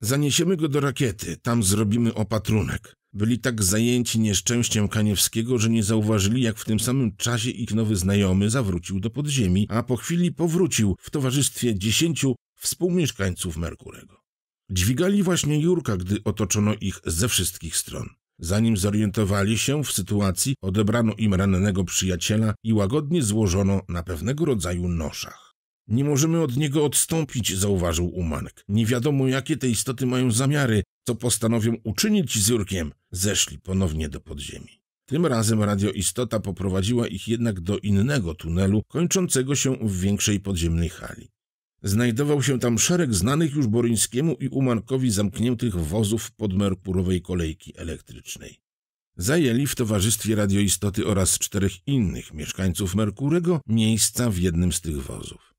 Zaniesiemy go do rakiety, tam zrobimy opatrunek. Byli tak zajęci nieszczęściem Kaniewskiego, że nie zauważyli, jak w tym samym czasie ich nowy znajomy zawrócił do podziemi, a po chwili powrócił w towarzystwie dziesięciu współmieszkańców Merkurego. Dźwigali właśnie Jurka, gdy otoczono ich ze wszystkich stron. Zanim zorientowali się w sytuacji, odebrano im rannego przyjaciela i łagodnie złożono na pewnego rodzaju noszach. Nie możemy od niego odstąpić, zauważył Umanek. Nie wiadomo, jakie te istoty mają zamiary, co postanowią uczynić z Jurkiem, zeszli ponownie do podziemi. Tym razem radioistota poprowadziła ich jednak do innego tunelu, kończącego się w większej podziemnej hali. Znajdował się tam szereg znanych już Boryńskiemu i Umankowi zamkniętych wozów podmerkurowej kolejki elektrycznej. Zajęli w towarzystwie radioistoty oraz czterech innych mieszkańców Merkurego miejsca w jednym z tych wozów.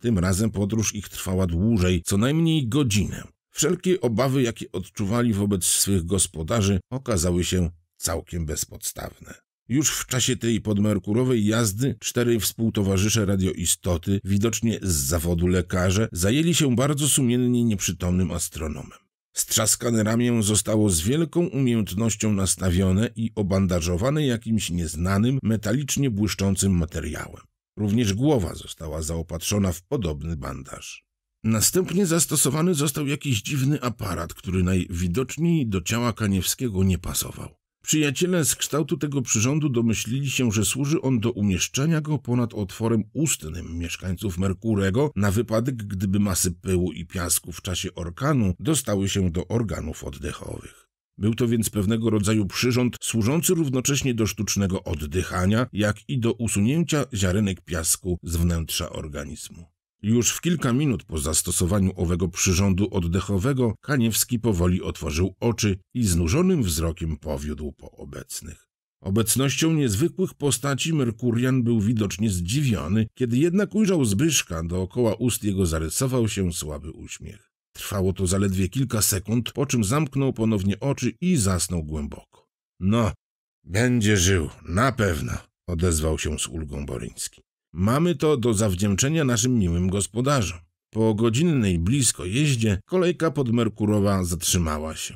Tym razem podróż ich trwała dłużej, co najmniej godzinę, Wszelkie obawy, jakie odczuwali wobec swych gospodarzy, okazały się całkiem bezpodstawne. Już w czasie tej podmerkurowej jazdy cztery współtowarzysze radioistoty, widocznie z zawodu lekarze, zajęli się bardzo sumiennie nieprzytomnym astronomem. Strzaskane ramię zostało z wielką umiejętnością nastawione i obandażowane jakimś nieznanym, metalicznie błyszczącym materiałem. Również głowa została zaopatrzona w podobny bandaż. Następnie zastosowany został jakiś dziwny aparat, który najwidoczniej do ciała Kaniewskiego nie pasował. Przyjaciele z kształtu tego przyrządu domyślili się, że służy on do umieszczenia go ponad otworem ustnym mieszkańców Merkurego na wypadek, gdyby masy pyłu i piasku w czasie orkanu dostały się do organów oddechowych. Był to więc pewnego rodzaju przyrząd służący równocześnie do sztucznego oddychania, jak i do usunięcia ziarenek piasku z wnętrza organizmu. Już w kilka minut po zastosowaniu owego przyrządu oddechowego Kaniewski powoli otworzył oczy i znużonym wzrokiem powiódł po obecnych. Obecnością niezwykłych postaci Merkurian był widocznie zdziwiony, kiedy jednak ujrzał Zbyszka, dookoła ust jego zarysował się słaby uśmiech. Trwało to zaledwie kilka sekund, po czym zamknął ponownie oczy i zasnął głęboko. No, będzie żył, na pewno, odezwał się z ulgą Boryński. Mamy to do zawdzięczenia naszym miłym gospodarzom. Po godzinnej blisko jeździe kolejka podmerkurowa zatrzymała się.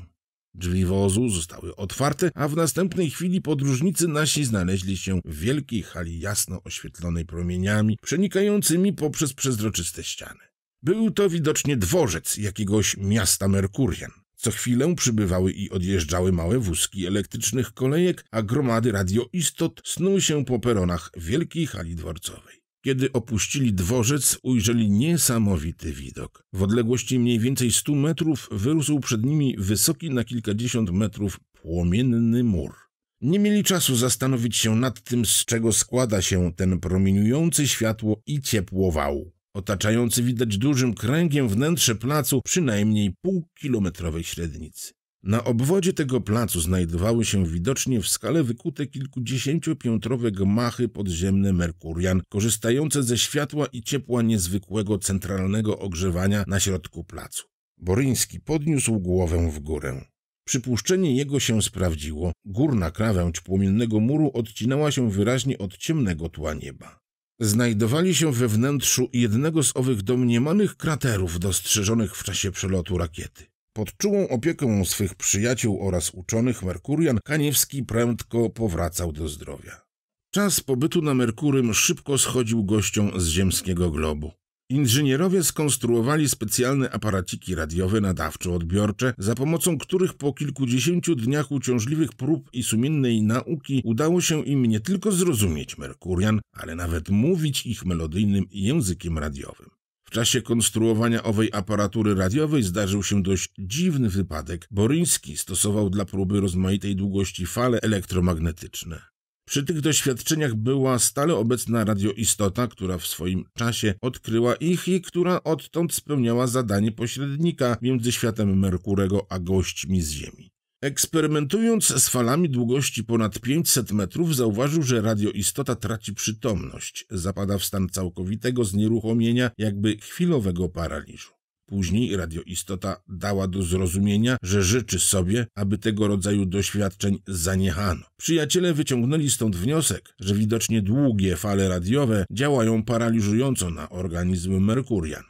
Drzwi wozu zostały otwarte, a w następnej chwili podróżnicy nasi znaleźli się w wielkiej hali jasno oświetlonej promieniami, przenikającymi poprzez przezroczyste ściany. Był to widocznie dworzec jakiegoś miasta Merkurian. Co chwilę przybywały i odjeżdżały małe wózki elektrycznych kolejek, a gromady radioistot snuły się po peronach wielkiej hali dworcowej. Kiedy opuścili dworzec, ujrzeli niesamowity widok. W odległości mniej więcej 100 metrów wyrósł przed nimi wysoki na kilkadziesiąt metrów płomienny mur. Nie mieli czasu zastanowić się nad tym, z czego składa się ten promieniujący światło i ciepło otaczający widać dużym kręgiem wnętrze placu przynajmniej półkilometrowej średnicy. Na obwodzie tego placu znajdowały się widocznie w skale wykute kilkudziesięciopiętrowe gmachy podziemne Merkurian, korzystające ze światła i ciepła niezwykłego centralnego ogrzewania na środku placu. Boryński podniósł głowę w górę. Przypuszczenie jego się sprawdziło. Górna krawędź płomiennego muru odcinała się wyraźnie od ciemnego tła nieba znajdowali się we wnętrzu jednego z owych domniemanych kraterów dostrzeżonych w czasie przelotu rakiety. Pod czułą opieką swych przyjaciół oraz uczonych Merkurian Kaniewski prędko powracał do zdrowia. Czas pobytu na Merkurym szybko schodził gościom z ziemskiego globu. Inżynierowie skonstruowali specjalne aparaciki radiowe nadawczo-odbiorcze, za pomocą których po kilkudziesięciu dniach uciążliwych prób i sumiennej nauki udało się im nie tylko zrozumieć Merkurian, ale nawet mówić ich melodyjnym językiem radiowym. W czasie konstruowania owej aparatury radiowej zdarzył się dość dziwny wypadek. Boryński stosował dla próby rozmaitej długości fale elektromagnetyczne. Przy tych doświadczeniach była stale obecna radioistota, która w swoim czasie odkryła ich i która odtąd spełniała zadanie pośrednika między światem Merkurego a gośćmi z Ziemi. Eksperymentując z falami długości ponad 500 metrów, zauważył, że radioistota traci przytomność, zapada w stan całkowitego znieruchomienia, jakby chwilowego paraliżu. Później radioistota dała do zrozumienia, że życzy sobie, aby tego rodzaju doświadczeń zaniechano. Przyjaciele wyciągnęli stąd wniosek, że widocznie długie fale radiowe działają paraliżująco na organizm Merkurian.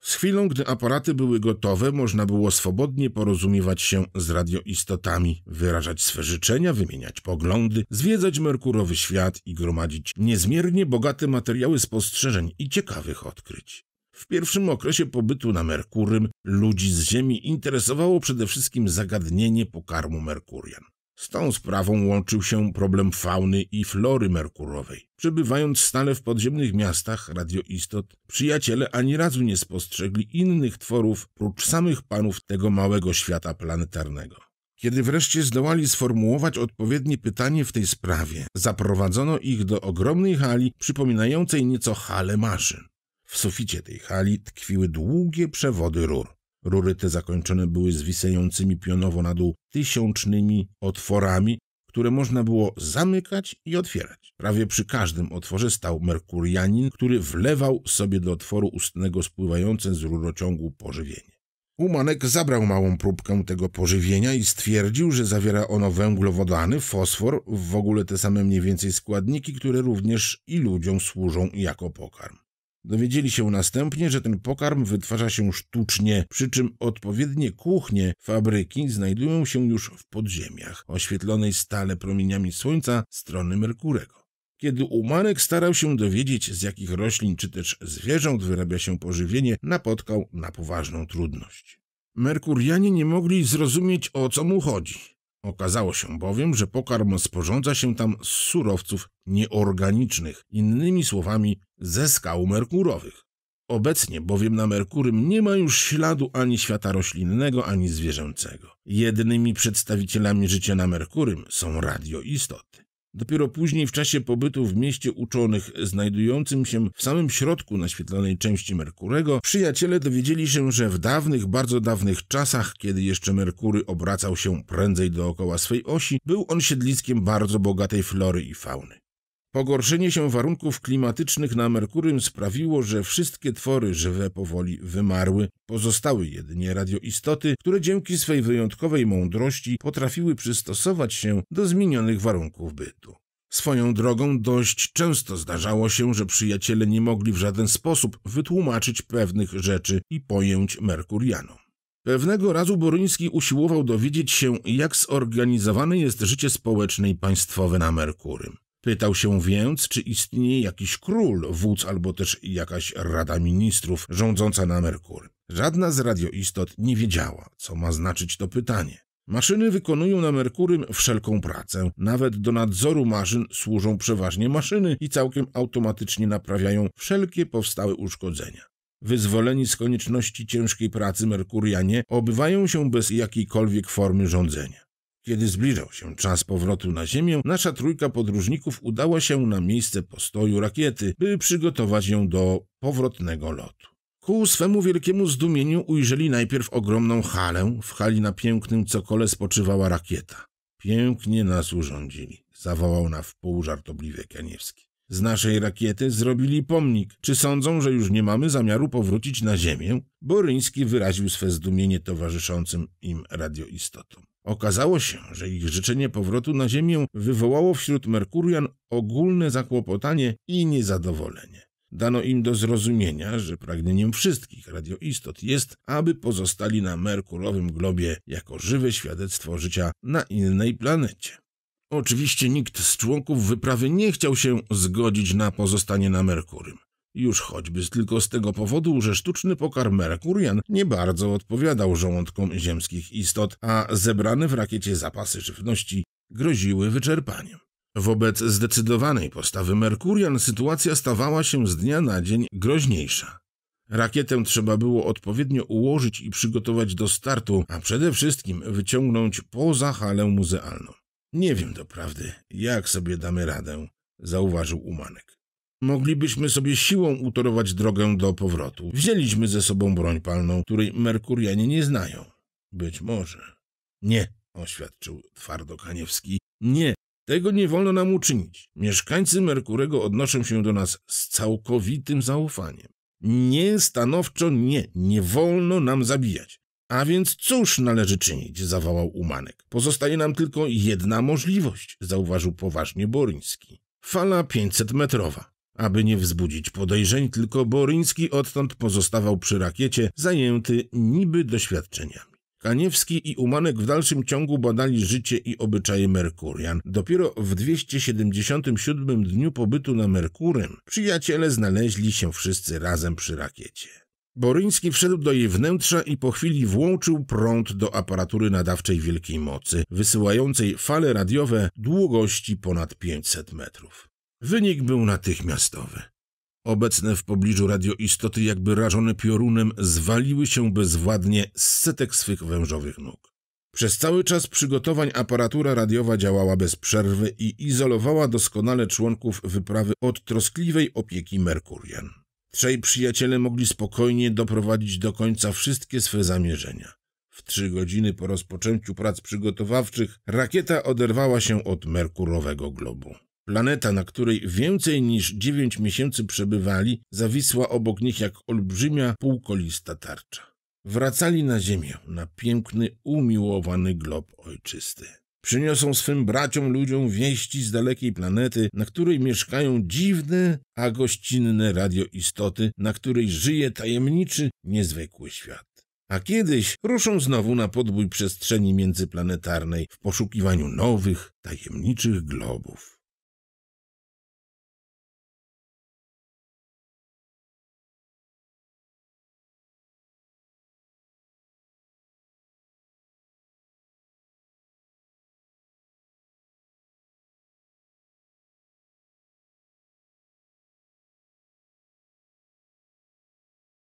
Z chwilą, gdy aparaty były gotowe, można było swobodnie porozumiewać się z radioistotami, wyrażać swe życzenia, wymieniać poglądy, zwiedzać merkurowy świat i gromadzić niezmiernie bogate materiały spostrzeżeń i ciekawych odkryć. W pierwszym okresie pobytu na Merkurym ludzi z Ziemi interesowało przede wszystkim zagadnienie pokarmu Merkurian. Z tą sprawą łączył się problem fauny i flory merkurowej. Przebywając stale w podziemnych miastach radioistot, przyjaciele ani razu nie spostrzegli innych tworów prócz samych panów tego małego świata planetarnego. Kiedy wreszcie zdołali sformułować odpowiednie pytanie w tej sprawie, zaprowadzono ich do ogromnej hali przypominającej nieco hale maszyn. W suficie tej hali tkwiły długie przewody rur. Rury te zakończone były zwisającymi pionowo na dół tysiącznymi otworami, które można było zamykać i otwierać. Prawie przy każdym otworze stał merkurianin, który wlewał sobie do otworu ustnego spływające z rurociągu pożywienie. Umanek zabrał małą próbkę tego pożywienia i stwierdził, że zawiera ono węglowodany, fosfor, w ogóle te same mniej więcej składniki, które również i ludziom służą jako pokarm. Dowiedzieli się następnie, że ten pokarm wytwarza się sztucznie, przy czym odpowiednie kuchnie fabryki znajdują się już w podziemiach, oświetlonej stale promieniami słońca strony Merkurego. Kiedy Umarek starał się dowiedzieć, z jakich roślin czy też zwierząt wyrabia się pożywienie, napotkał na poważną trudność. Merkurianie nie mogli zrozumieć, o co mu chodzi. Okazało się bowiem, że pokarm sporządza się tam z surowców nieorganicznych, innymi słowami ze skał merkurowych. Obecnie bowiem na Merkurym nie ma już śladu ani świata roślinnego, ani zwierzęcego. Jedynymi przedstawicielami życia na Merkurym są radioistoty. Dopiero później w czasie pobytu w mieście uczonych znajdującym się w samym środku naświetlanej części Merkurego, przyjaciele dowiedzieli się, że w dawnych, bardzo dawnych czasach, kiedy jeszcze Merkury obracał się prędzej dookoła swej osi, był on siedliskiem bardzo bogatej flory i fauny. Pogorszenie się warunków klimatycznych na Merkurym sprawiło, że wszystkie twory żywe powoli wymarły. Pozostały jedynie radioistoty, które dzięki swej wyjątkowej mądrości potrafiły przystosować się do zmienionych warunków bytu. Swoją drogą dość często zdarzało się, że przyjaciele nie mogli w żaden sposób wytłumaczyć pewnych rzeczy i pojęć Merkurianom. Pewnego razu Boryński usiłował dowiedzieć się, jak zorganizowane jest życie społeczne i państwowe na Merkurym. Pytał się więc, czy istnieje jakiś król, wódz albo też jakaś rada ministrów rządząca na Merkur. Żadna z radioistot nie wiedziała, co ma znaczyć to pytanie. Maszyny wykonują na Merkurym wszelką pracę. Nawet do nadzoru maszyn służą przeważnie maszyny i całkiem automatycznie naprawiają wszelkie powstałe uszkodzenia. Wyzwoleni z konieczności ciężkiej pracy Merkurianie obywają się bez jakiejkolwiek formy rządzenia. Kiedy zbliżał się czas powrotu na Ziemię, nasza trójka podróżników udała się na miejsce postoju rakiety, by przygotować ją do powrotnego lotu. Ku swemu wielkiemu zdumieniu ujrzeli najpierw ogromną halę. W hali na pięknym cokole spoczywała rakieta. Pięknie nas urządzili, zawołał na wpół żartobliwie Kaniewski. Z naszej rakiety zrobili pomnik. Czy sądzą, że już nie mamy zamiaru powrócić na Ziemię? Boryński wyraził swe zdumienie towarzyszącym im radioistotom. Okazało się, że ich życzenie powrotu na Ziemię wywołało wśród Merkurian ogólne zakłopotanie i niezadowolenie. Dano im do zrozumienia, że pragnieniem wszystkich radioistot jest, aby pozostali na Merkurowym globie jako żywe świadectwo życia na innej planecie. Oczywiście nikt z członków wyprawy nie chciał się zgodzić na pozostanie na Merkurym. Już choćby tylko z tego powodu, że sztuczny pokarm Merkurian nie bardzo odpowiadał żołądkom ziemskich istot, a zebrane w rakiecie zapasy żywności groziły wyczerpaniem. Wobec zdecydowanej postawy Merkurian sytuacja stawała się z dnia na dzień groźniejsza. Rakietę trzeba było odpowiednio ułożyć i przygotować do startu, a przede wszystkim wyciągnąć poza halę muzealną. Nie wiem doprawdy, jak sobie damy radę, zauważył Umanek moglibyśmy sobie siłą utorować drogę do powrotu. Wzięliśmy ze sobą broń palną, której Merkurianie nie znają. Być może. Nie, oświadczył twardo Kaniewski. Nie, tego nie wolno nam uczynić. Mieszkańcy Merkurego odnoszą się do nas z całkowitym zaufaniem. Nie, stanowczo nie, nie wolno nam zabijać. A więc cóż należy czynić? zawołał Umanek. Pozostaje nam tylko jedna możliwość, zauważył poważnie Boryński. Fala 500 metrowa. Aby nie wzbudzić podejrzeń, tylko Boryński odtąd pozostawał przy rakiecie, zajęty niby doświadczeniami. Kaniewski i Umanek w dalszym ciągu badali życie i obyczaje Merkurian. Dopiero w 277 dniu pobytu na Merkurym przyjaciele znaleźli się wszyscy razem przy rakiecie. Boryński wszedł do jej wnętrza i po chwili włączył prąd do aparatury nadawczej wielkiej mocy, wysyłającej fale radiowe długości ponad 500 metrów. Wynik był natychmiastowy. Obecne w pobliżu radioistoty, jakby rażone piorunem, zwaliły się bezwładnie z setek swych wężowych nóg. Przez cały czas przygotowań aparatura radiowa działała bez przerwy i izolowała doskonale członków wyprawy od troskliwej opieki Merkurian. Trzej przyjaciele mogli spokojnie doprowadzić do końca wszystkie swe zamierzenia. W trzy godziny po rozpoczęciu prac przygotowawczych rakieta oderwała się od merkurowego globu. Planeta, na której więcej niż dziewięć miesięcy przebywali, zawisła obok nich jak olbrzymia półkolista tarcza. Wracali na ziemię, na piękny, umiłowany glob ojczysty. Przyniosą swym braciom ludziom wieści z dalekiej planety, na której mieszkają dziwne, a gościnne radioistoty, na której żyje tajemniczy, niezwykły świat. A kiedyś ruszą znowu na podbój przestrzeni międzyplanetarnej w poszukiwaniu nowych, tajemniczych globów.